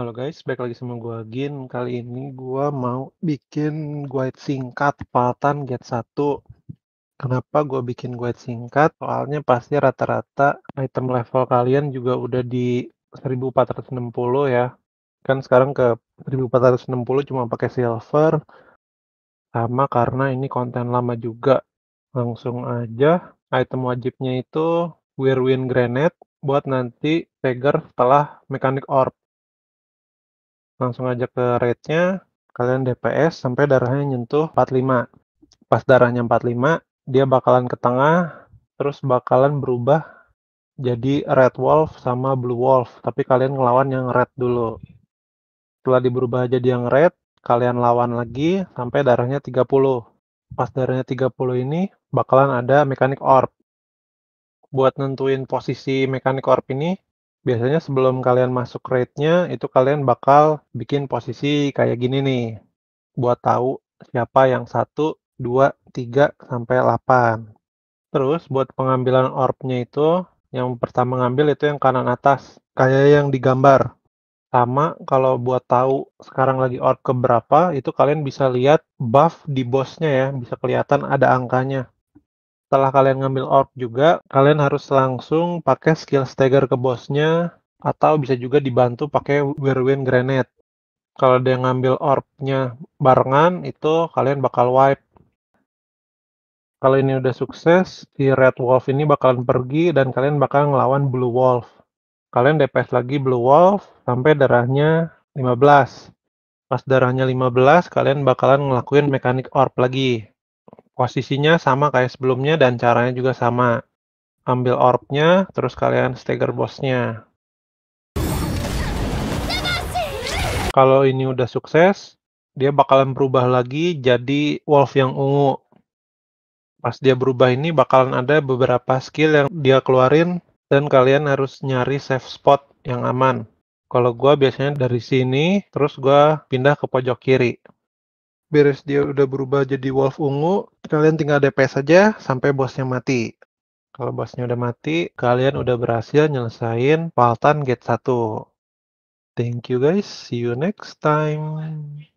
Halo guys, balik lagi sama gue Gin. Kali ini gue mau bikin guide singkat paltan get 1. Kenapa gue bikin guide singkat? Soalnya pasti rata-rata item level kalian juga udah di 1460 ya. Kan sekarang ke 1460 cuma pakai silver. Sama karena ini konten lama juga. Langsung aja item wajibnya itu Whirlwind Grenade buat nanti trigger setelah mekanik orb langsung aja ke rate-nya kalian DPS sampai darahnya nyentuh 45 pas darahnya 45 dia bakalan ke tengah terus bakalan berubah jadi red wolf sama blue wolf tapi kalian ngelawan yang red dulu setelah diberubah jadi yang red kalian lawan lagi sampai darahnya 30 pas darahnya 30 ini bakalan ada mekanik orb buat nentuin posisi mekanik orb ini Biasanya sebelum kalian masuk rate-nya, itu kalian bakal bikin posisi kayak gini nih. Buat tahu siapa yang 1, 2, 3, sampai 8. Terus buat pengambilan orb-nya itu, yang pertama ngambil itu yang kanan atas, kayak yang digambar. Sama kalau buat tahu sekarang lagi orb keberapa, itu kalian bisa lihat buff di bosnya ya, bisa kelihatan ada angkanya setelah kalian ngambil orb juga, kalian harus langsung pakai skill stagger ke bosnya atau bisa juga dibantu pakai whirlwind grenade. Kalau dia ngambil orbnya barengan, itu kalian bakal wipe. Kalau ini udah sukses, si Red Wolf ini bakalan pergi dan kalian bakal ngelawan Blue Wolf. Kalian DPS lagi Blue Wolf sampai darahnya 15. Pas darahnya 15, kalian bakalan ngelakuin mekanik orb lagi posisinya sama kayak sebelumnya dan caranya juga sama. Ambil orbnya, terus kalian stagger bosnya. Kalau ini udah sukses, dia bakalan berubah lagi jadi wolf yang ungu. Pas dia berubah ini bakalan ada beberapa skill yang dia keluarin dan kalian harus nyari safe spot yang aman. Kalau gue biasanya dari sini, terus gue pindah ke pojok kiri beres dia udah berubah jadi wolf ungu, kalian tinggal DPS saja sampai bosnya mati. Kalau bosnya udah mati, kalian udah berhasil nyelesain Paltan Gate 1. Thank you guys, see you next time.